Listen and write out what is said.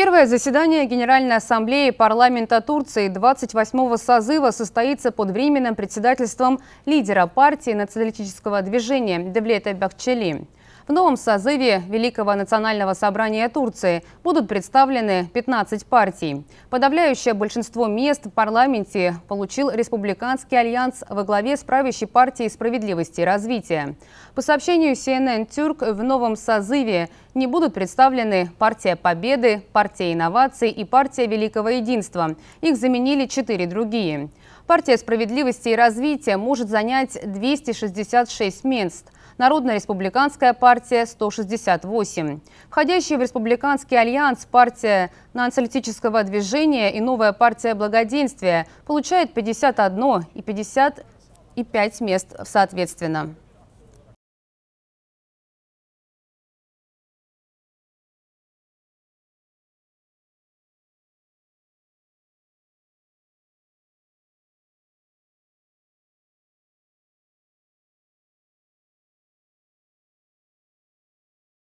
Первое заседание Генеральной Ассамблеи парламента Турции 28-го созыва состоится под временным председательством лидера партии националистического движения Девлета Бахчели. В новом созыве Великого национального собрания Турции будут представлены 15 партий. Подавляющее большинство мест в парламенте получил Республиканский альянс во главе с правящей партией справедливости и развития. По сообщению CNN Тюрк, в новом созыве не будут представлены партия Победы, партия инноваций и партия Великого единства. Их заменили четыре другие. Партия справедливости и развития может занять 266 мест. Народно-республиканская партия партия 168. Входящие в Республиканский альянс партия националистического движения и новая партия благоденствия получают 51 и 55 мест соответственно.